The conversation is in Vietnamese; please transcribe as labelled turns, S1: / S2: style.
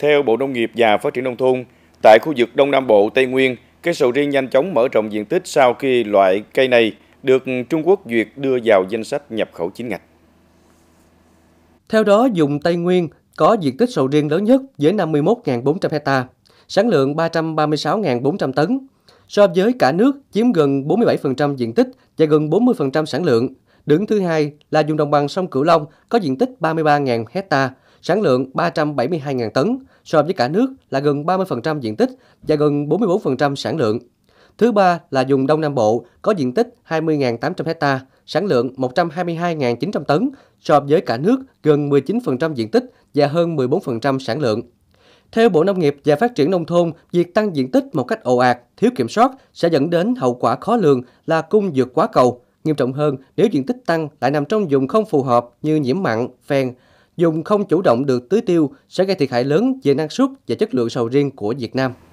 S1: Theo Bộ Nông nghiệp và Phát triển Nông thôn, tại khu vực Đông Nam Bộ, Tây Nguyên, cây sầu riêng nhanh chóng mở rộng diện tích sau khi loại cây này được Trung Quốc duyệt đưa vào danh sách nhập khẩu chính ngạch.
S2: Theo đó, dùng Tây Nguyên có diện tích sầu riêng lớn nhất với 51.400 hecta, sản lượng 336.400 tấn, so với cả nước chiếm gần 47% diện tích và gần 40% sản lượng. Đứng thứ hai là vùng đồng bằng sông Cửu Long có diện tích 33.000 hecta, sản lượng 372.000 tấn, so với cả nước là gần 30% diện tích và gần 44% sản lượng. Thứ ba là vùng Đông Nam Bộ có diện tích 20.800 ha, sản lượng 122.900 tấn, so với cả nước gần 19% diện tích và hơn 14% sản lượng. Theo Bộ Nông nghiệp và Phát triển Nông thôn, việc tăng diện tích một cách ồ ạt, thiếu kiểm soát sẽ dẫn đến hậu quả khó lường là cung vượt quá cầu. Nghiêm trọng hơn, nếu diện tích tăng lại nằm trong vùng không phù hợp như nhiễm mặn, phèn, dùng không chủ động được tưới tiêu sẽ gây thiệt hại lớn về năng suất và chất lượng sầu riêng của Việt Nam.